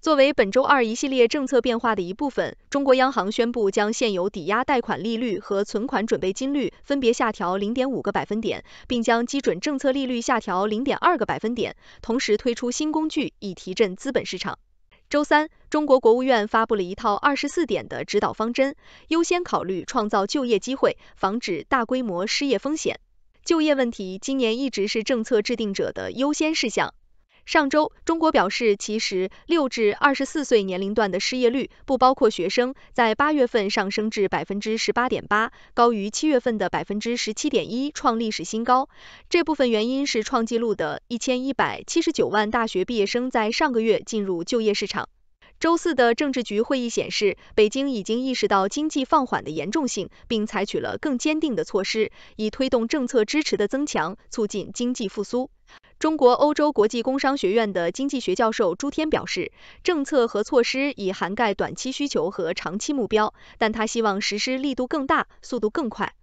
Speaker 1: 作为本周二一系列政策变化的一部分，中国央行宣布将现有抵押贷款利率和存款准备金率分别下调0.5个百分点，并将基准政策利率下调0.2个百分点，同时推出新工具以提振资本市场。周三，中国国务院发布了一套24点的指导方针，优先考虑创造就业机会，防止大规模失业风险。就业问题今年一直是政策制定者的优先事项。上周，中国表示，其实六至二十四岁年龄段的失业率不包括学生，在八月份上升至百分之十八点八，高于七月份的百分之十七点一，创历史新高。这部分原因是创纪录的，一千一百七十九万大学毕业生在上个月进入就业市场。周四的政治局会议显示，北京已经意识到经济放缓的严重性，并采取了更坚定的措施，以推动政策支持的增强，促进经济复苏。中国欧洲国际工商学院的经济学教授朱天表示，政策和措施已涵盖短期需求和长期目标，但他希望实施力度更大、速度更快。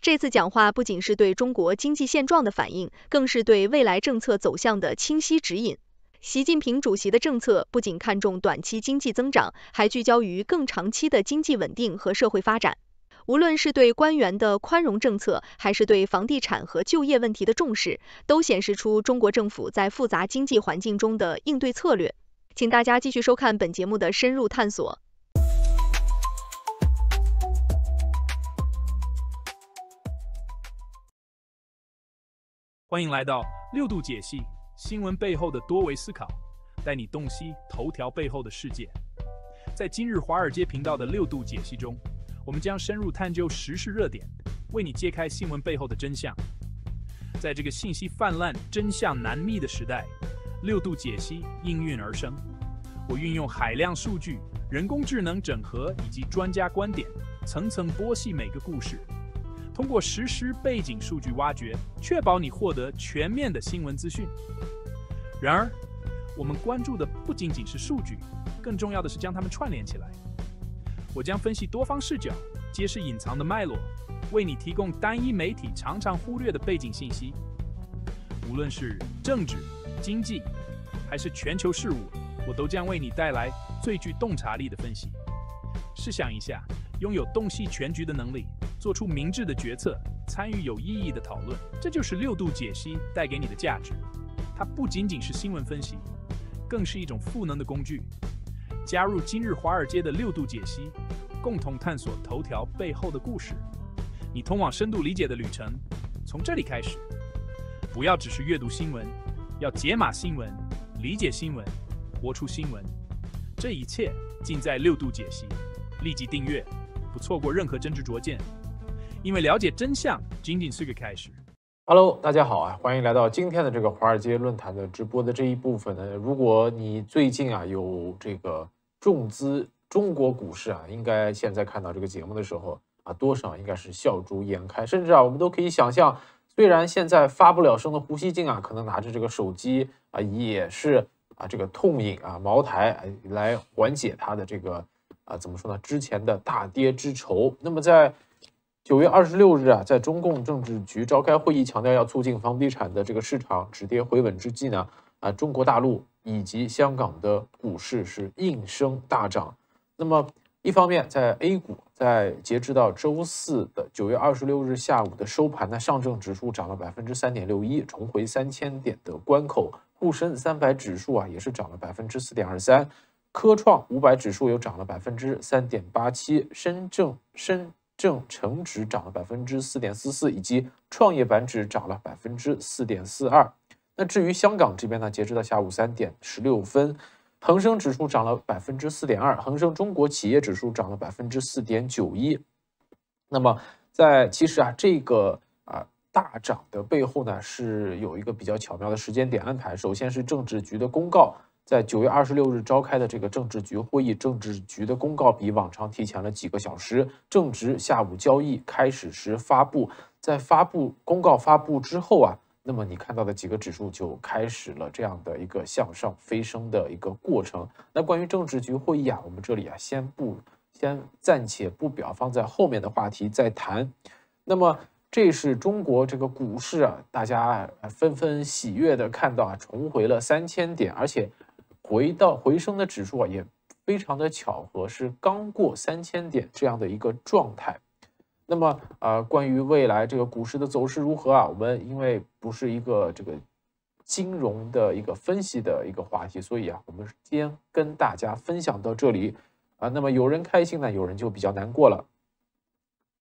Speaker 1: 这次讲话不仅是对中国经济现状的反应，更是对未来政策走向的清晰指引。习近平主席的政策不仅看重短期经济增长，还聚焦于更长期的经济稳定和社会发展。无论是对官员的宽容政策，还是对房地产和就业问题的重视，都显示出中国政府在复杂经济环境中的应对策略。请大家继续收看本节目的深入探索。
Speaker 7: 欢迎来到六度解析，新闻背后的多维思考，带你洞悉头条背后的世界。在今日华尔街频道的六度解析中。我们将深入探究时事热点，为你揭开新闻背后的真相。在这个信息泛滥、真相难觅的时代，六度解析应运而生。我运用海量数据、人工智能整合以及专家观点，层层剥析每个故事。通过实时背景数据挖掘，确保你获得全面的新闻资讯。然而，我们关注的不仅仅是数据，更重要的是将它们串联起来。我将分析多方视角，揭示隐藏的脉络，为你提供单一媒体常常忽略的背景信息。无论是政治、经济，还是全球事务，我都将为你带来最具洞察力的分析。试想一下，拥有洞悉全局的能力，做出明智的决策，参与有意义的讨论，这就是六度解析带给你的价值。它不仅仅是新闻分析，更是一种赋能的工具。加入今日华尔街的六度解析，共同探索头条背后的故事。你通往深度理解的旅程，从这里开始。不要只是阅读新闻，要解码新闻，理解新闻，活出新闻。这一切尽在六度解析。立即订阅，不错过任何真知灼见。因为了解真相，仅仅是个开始。
Speaker 8: Hello，大家好啊，欢迎来到今天的这个华尔街论坛的直播的这一部分呢。如果你最近啊有这个。重资中国股市啊，应该现在看到这个节目的时候啊，多少应该是笑逐颜开，甚至啊，我们都可以想象，虽然现在发不了声的呼吸进啊，可能拿着这个手机啊，也是啊这个痛饮啊茅台来缓解他的这个啊怎么说呢？之前的大跌之仇。那么在九月二十六日啊，在中共政治局召开会议，强调要促进房地产的这个市场止跌回稳之际呢，啊，中国大陆。以及香港的股市是应声大涨。那么，一方面在 A 股，在截止到周四的九月二十六日下午的收盘呢，上证指数涨了百分之三点六一，重回三千点的关口；沪深三百指数啊也是涨了百分之四点二三；科创五百指数又涨了百分之三点八七；深证深证成指涨了百分之四点四四，以及创业板指涨了百分之四点四二。那至于香港这边呢？截止到下午三点十六分，恒生指数涨了百分之四点二，恒生中国企业指数涨了百分之四点九一。那么在其实啊，这个啊大涨的背后呢，是有一个比较巧妙的时间点安排。首先是政治局的公告，在九月二十六日召开的这个政治局会议，政治局的公告比往常提前了几个小时，正值下午交易开始时发布。在发布公告发布之后啊。那么你看到的几个指数就开始了这样的一个向上飞升的一个过程。那关于政治局会议啊，我们这里啊先不先暂且不表，放在后面的话题再谈。那么这是中国这个股市啊，大家纷纷喜悦的看到啊，重回了三千点，而且回到回升的指数啊也非常的巧合，是刚过三千点这样的一个状态。那么，呃，关于未来这个股市的走势如何啊？我们因为不是一个这个金融的一个分析的一个话题，所以啊，我们先跟大家分享到这里啊。那么有人开心呢，有人就比较难过了。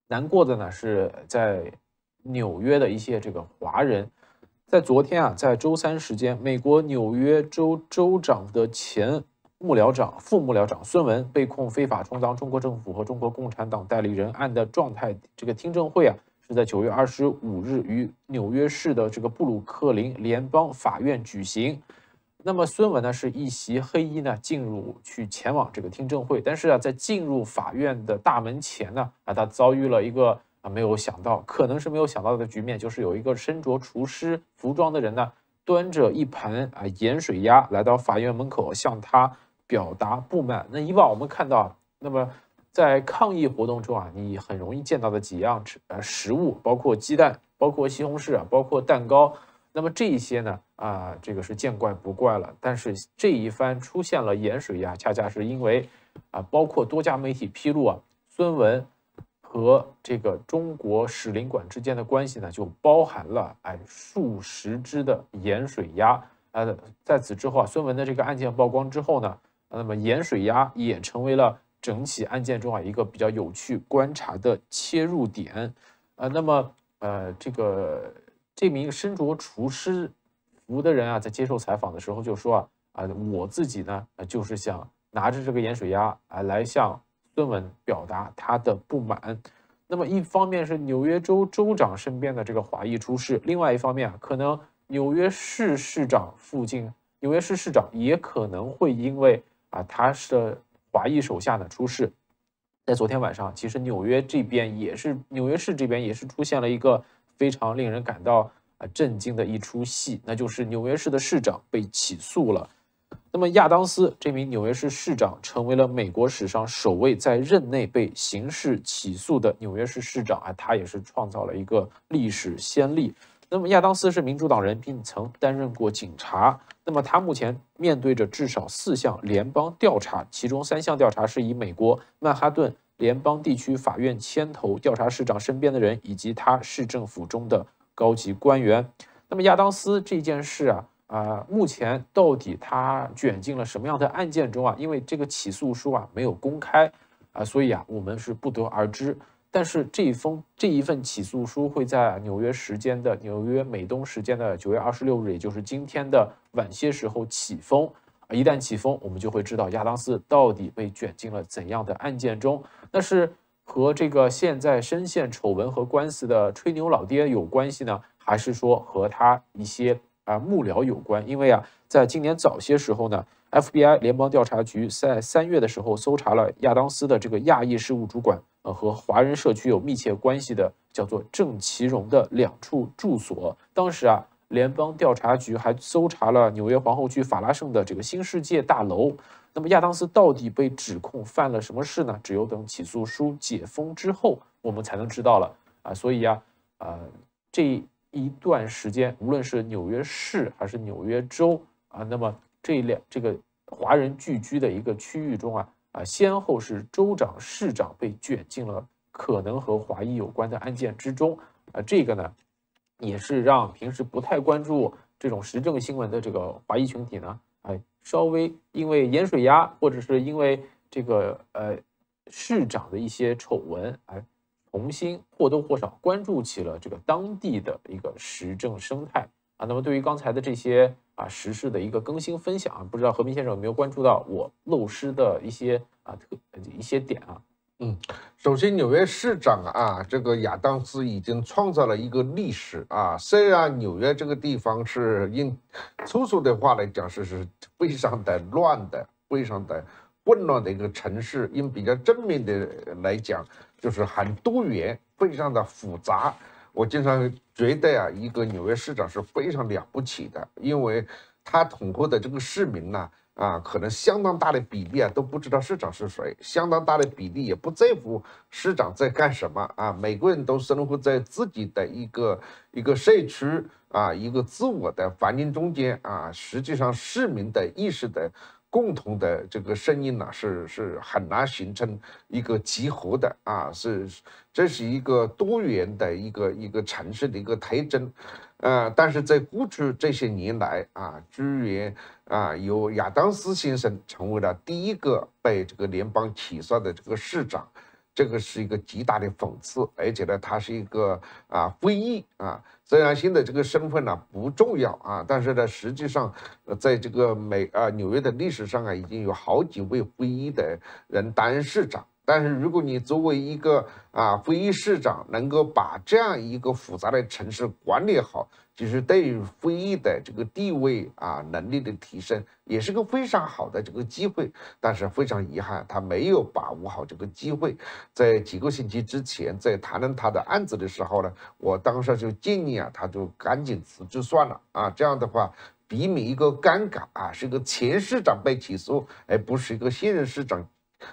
Speaker 8: 难过的呢是在纽约的一些这个华人，在昨天啊，在周三时间，美国纽约州州长的前。幕僚长、副幕僚长孙文被控非法充当中国政府和中国共产党代理人案的状态，这个听证会啊，是在九月二十五日于纽约市的这个布鲁克林联邦法院举行。那么孙文呢，是一袭黑衣呢进入去前往这个听证会，但是啊，在进入法院的大门前呢，啊他遭遇了一个啊没有想到，可能是没有想到的局面，就是有一个身着厨师服装的人呢，端着一盆啊盐水鸭来到法院门口向他。表达不满。那以往我们看到，那么在抗议活动中啊，你很容易见到的几样吃呃食物，包括鸡蛋，包括西红柿啊，包括蛋糕。那么这些呢啊，这个是见怪不怪了。但是这一番出现了盐水鸭，恰恰是因为啊，包括多家媒体披露啊，孙文和这个中国使领馆之间的关系呢，就包含了哎数十只的盐水鸭。呃，在此之后啊，孙文的这个案件曝光之后呢？那么盐水鸭也成为了整起案件中啊一个比较有趣观察的切入点，呃，那么呃这个这名身着厨师服的人啊在接受采访的时候就说啊啊我自己呢就是想拿着这个盐水鸭啊来向孙文表达他的不满，那么一方面是纽约州州长身边的这个华裔出事，另外一方面啊可能纽约市市长附近纽约市市长也可能会因为。啊，他是华裔手下呢出事，在昨天晚上，其实纽约这边也是，纽约市这边也是出现了一个非常令人感到啊震惊的一出戏，那就是纽约市的市长被起诉了。那么亚当斯这名纽约市市长成为了美国史上首位在任内被刑事起诉的纽约市市长啊，他也是创造了一个历史先例。那么亚当斯是民主党人，并曾担任过警察。那么他目前面对着至少四项联邦调查，其中三项调查是以美国曼哈顿联邦地区法院牵头调查市长身边的人以及他市政府中的高级官员。那么亚当斯这件事啊啊，目前到底他卷进了什么样的案件中啊？因为这个起诉书啊没有公开啊，所以啊我们是不得而知。但是这一封这一份起诉书会在纽约时间的纽约美东时间的九月二十六日，也就是今天的晚些时候起封啊。一旦起封，我们就会知道亚当斯到底被卷进了怎样的案件中。那是和这个现在深陷丑闻和官司的吹牛老爹有关系呢，还是说和他一些啊幕僚有关？因为啊，在今年早些时候呢，FBI 联邦调查局在三月的时候搜查了亚当斯的这个亚裔事务主管。呃，和华人社区有密切关系的，叫做郑其荣的两处住所。当时啊，联邦调查局还搜查了纽约皇后区法拉盛的这个新世界大楼。那么亚当斯到底被指控犯了什么事呢？只有等起诉书解封之后，我们才能知道了啊。所以啊，呃，这一段时间，无论是纽约市还是纽约州啊，那么这两这个华人聚居的一个区域中啊。啊，先后是州长、市长被卷进了可能和华裔有关的案件之中。啊，这个呢，也是让平时不太关注这种时政新闻的这个华裔群体呢，啊，稍微因为盐水鸭，或者是因为这个呃市长的一些丑闻，哎，重新或多或少关注起了这个当地的一个时政生态。啊，那么对于刚才的这些啊时事的一个更新分享啊，不知道和平先生有没有关注到我漏失的一些啊特一些点啊？
Speaker 4: 嗯，首先纽约市长啊，这个亚当斯已经创造了一个历史啊。虽然纽约这个地方是用粗俗的话来讲是是非常的乱的，非常的混乱的一个城市，用比较正面的来讲就是很多元，非常的复杂。我经常觉得啊，一个纽约市长是非常了不起的，因为他统括的这个市民呢，啊，可能相当大的比例啊都不知道市长是谁，相当大的比例也不在乎市长在干什么啊。每个人都生活在自己的一个一个社区啊，一个自我的环境中间啊，实际上市民的意识的。共同的这个声音呢，是是很难形成一个集合的啊，是这是一个多元的一个一个城市的一个特征，呃，但是在过去这些年来啊，居然啊由亚当斯先生成为了第一个被这个联邦起诉的这个市长。这个是一个极大的讽刺，而且呢，他是一个啊，非议啊。虽然现在这个身份呢不重要啊，但是呢，实际上，在这个美啊纽约的历史上啊，已经有好几位非议的人担任市长。但是如果你作为一个啊非议市长，能够把这样一个复杂的城市管理好。就是对于非裔的这个地位啊，能力的提升，也是个非常好的这个机会。但是非常遗憾，他没有把握好这个机会。在几个星期之前，在谈论他的案子的时候呢，我当时就建议啊，他就赶紧辞职算了啊，这样的话，避免一个尴尬啊，是一个前市长被起诉，而不是一个现任市长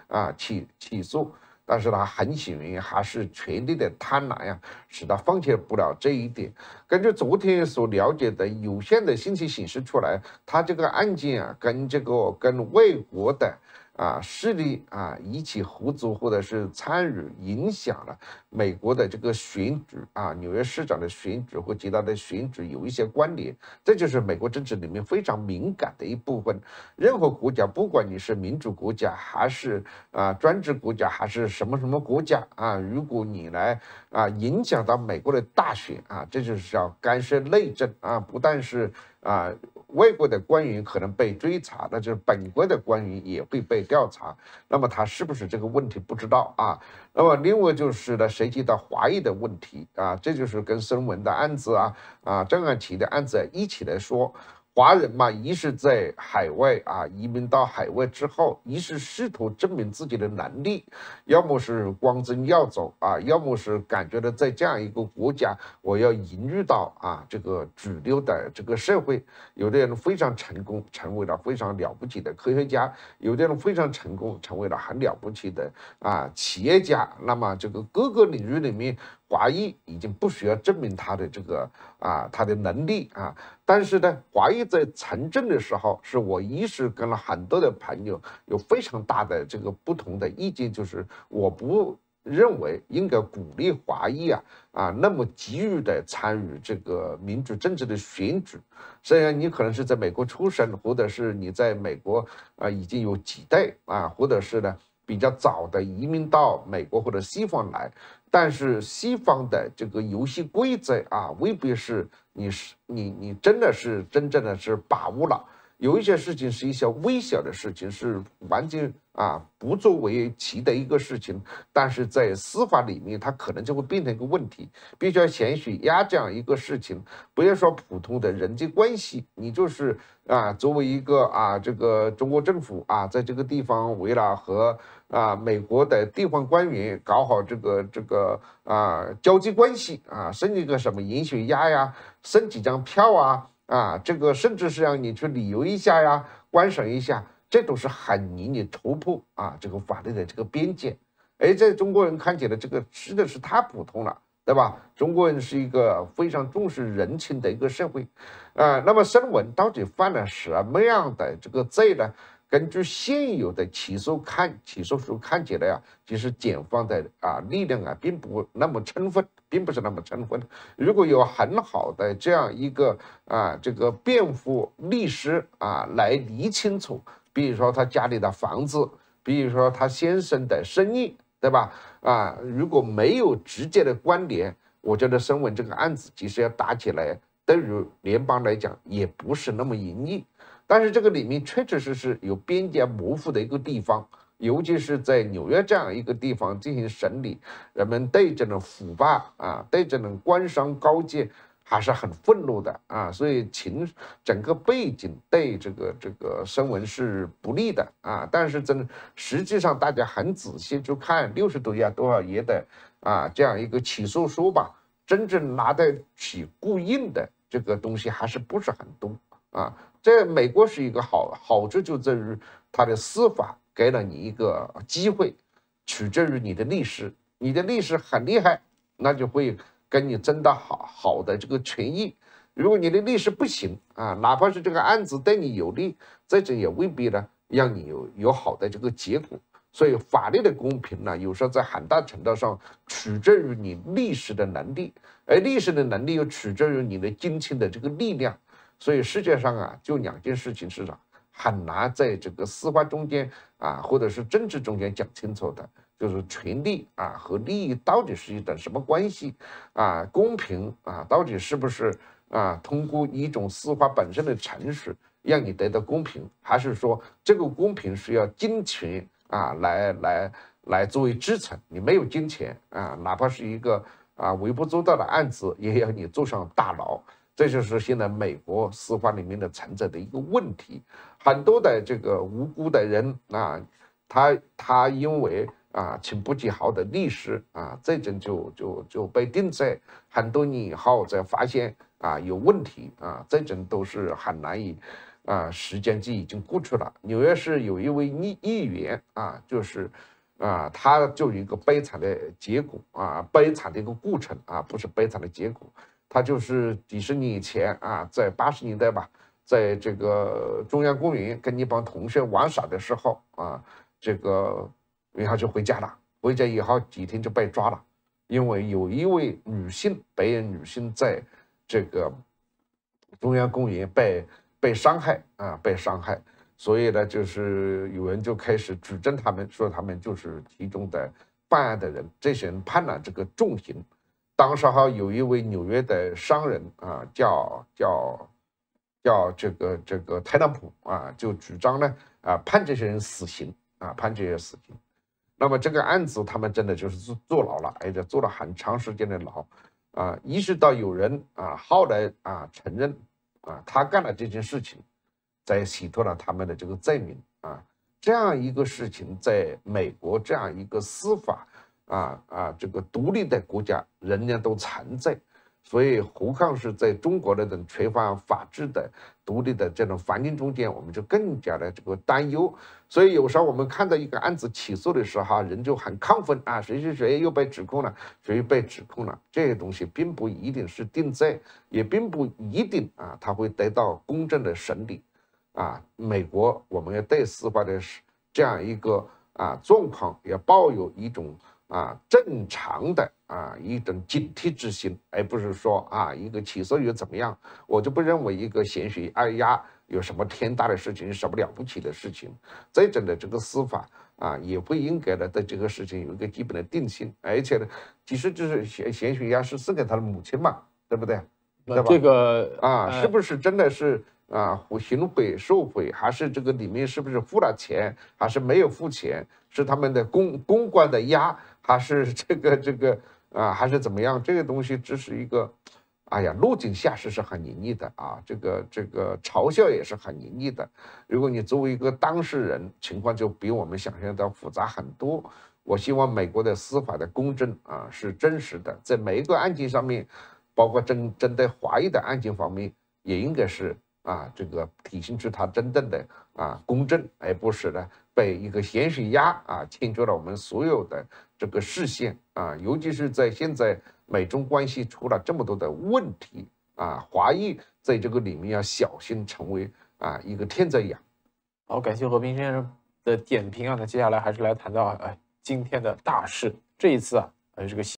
Speaker 4: 啊起起诉。但是他很显然还是权力的贪婪呀，使他放弃不了这一点。根据昨天所了解的有限的信息显示出来，他这个案件啊，跟这个跟外国的。啊，势力啊一起合作，或者是参与影响了美国的这个选举啊，纽约市长的选举或其他的选举有一些关联，这就是美国政治里面非常敏感的一部分。任何国家，不管你是民主国家还是啊专制国家还是什么什么国家啊，如果你来啊影响到美国的大选啊，这就是叫干涉内政啊，不但是。啊，外国的官员可能被追查，那就是本国的官员也会被调查。那么他是不是这个问题不知道啊？那么另外就是呢，涉及到华裔的问题啊，这就是跟孙文的案子啊，啊，郑安琪的案子一起来说。华人嘛，一是在海外啊，移民到海外之后，一是试图证明自己的能力，要么是光宗耀祖啊，要么是感觉到在这样一个国家，我要融入到啊这个主流的这个社会。有的人非常成功，成为了非常了不起的科学家；有的人非常成功，成为了很了不起的啊企业家。那么这个各个领域里面，华裔已经不需要证明他的这个啊他的能力啊。但是呢，华裔在从政的时候，是我一直跟了很多的朋友有非常大的这个不同的意见，就是我不认为应该鼓励华裔啊啊那么急于的参与这个民主政治的选举。虽然你可能是在美国出生，或者是你在美国啊已经有几代啊，或者是呢比较早的移民到美国或者西方来，但是西方的这个游戏规则啊未必是。你是你你真的是真正的是把握了，有一些事情是一些微小的事情，是完全啊不作为其的一个事情，但是在司法里面它可能就会变成一个问题，必须要先去压这样一个事情，不要说普通的人际关系，你就是啊作为一个啊这个中国政府啊在这个地方为了和。啊，美国的地方官员搞好这个这个啊交际关系啊，升一个什么银血压呀，升几张票啊啊，这个甚至是让你去旅游一下呀，观赏一下，这都是很难你突破啊这个法律的这个边界。哎，在中国人看起来，这个实在是太普通了，对吧？中国人是一个非常重视人情的一个社会，啊，那么申文到底犯了什么样的这个罪呢？根据现有的起诉看，起诉书看起来啊，其实检方的啊力量啊并不那么充分，并不是那么充分。如果有很好的这样一个啊这个辩护律师啊来理清楚，比如说他家里的房子，比如说他先生的生意，对吧？啊，如果没有直接的关联，我觉得申文这个案子，其实要打起来，对于联邦来讲也不是那么盈利。但是这个里面确确实实有边界模糊的一个地方，尤其是在纽约这样一个地方进行审理，人们对这种腐败啊，对这种官商勾结还是很愤怒的啊，所以情整个背景对这个这个声纹是不利的啊。但是真实际上大家很仔细去看六十多页多少页的啊这样一个起诉书吧，真正拿得起过硬的这个东西还是不是很多啊。这美国是一个好，好处就在于它的司法给了你一个机会，取决于你的律师，你的律师很厉害，那就会跟你争到好好的这个权益。如果你的律师不行啊，哪怕是这个案子对你有利，最终也未必呢让你有有好的这个结果。所以法律的公平呢，有时候在很大程度上取决于你律师的能力，而律师的能力又取决于你的金钱的这个力量。所以世界上啊，就两件事情是啥？很难在这个司法中间啊，或者是政治中间讲清楚的，就是权利啊和利益到底是一等什么关系？啊，公平啊到底是不是啊？通过一种司法本身的程序让你得到公平，还是说这个公平需要金钱啊来来来作为支撑？你没有金钱啊，哪怕是一个啊微不足道的案子，也要你坐上大牢。这就是现在美国司法里面的存在的一个问题，很多的这个无辜的人啊，他他因为啊请不起好的律师啊，最终就就就被定罪，很多年以后才发现啊有问题啊，这种都是很难以啊时间就已经过去了。纽约市有一位议议员啊，就是啊他就有一个悲惨的结果啊，悲惨的一个过程啊，不是悲惨的结果。他就是几十年以前啊，在八十年代吧，在这个中央公园跟一帮同学玩耍的时候啊，这个，然后就回家了。回家以后几天就被抓了，因为有一位女性白人女性在这个中央公园被被伤害啊，被伤害，所以呢，就是有人就开始举证他们，说他们就是其中的办案的人，这些人判了这个重刑。当时哈有一位纽约的商人啊，叫叫叫这个这个特朗普啊，就主张呢啊判这些人死刑啊判这些人死刑。那么这个案子他们真的就是坐坐牢了，而且坐了很长时间的牢啊。一直到有人啊后来啊承认啊他干了这件事情，才洗脱了他们的这个罪名啊。这样一个事情在美国这样一个司法。啊啊！这个独立的国家，人家都存在，所以何况是在中国这种缺乏法治的、独立的这种环境中间，我们就更加的这个担忧。所以有时候我们看到一个案子起诉的时候，人就很亢奋啊，谁谁谁又被指控了，谁被指控了。这些东西并不一定是定罪，也并不一定啊，他会得到公正的审理。啊，美国，我们要对司法的这样一个啊状况，也抱有一种。啊，正常的啊一种警惕之心，而不是说啊一个起诉又怎么样，我就不认为一个咸水爱鸭有什么天大的事情，什么了不起的事情，再者的这个司法啊，也不应该的对这个事情有一个基本的定性，而且呢，其实就是咸水鸭是送给他的母亲嘛，对不对？那这个啊，是不是真的是？啊，行贿受贿还是这个里面是不是付了钱，还是没有付钱？是他们的公公关的压，还是这个这个啊，还是怎么样？这个东西只是一个，哎呀，落井下石是很隐秘的啊，这个这个嘲笑也是很隐秘的。如果你作为一个当事人，情况就比我们想象的复杂很多。我希望美国的司法的公正啊是真实的，在每一个案件上面，包括针针对华裔的案件方面，也应该是。啊，这个体现出他真正的啊公正，而不是呢被一个咸水鸭啊，牵住了我们所有的这个视线啊，尤其是在现在美中关系出了这么多的问题啊，华裔在这个里面要小心成为啊一个天灾呀。好，感谢何平先生的点评啊，那接下来还是来谈到呃今天的大事，
Speaker 8: 这一次啊，还这个。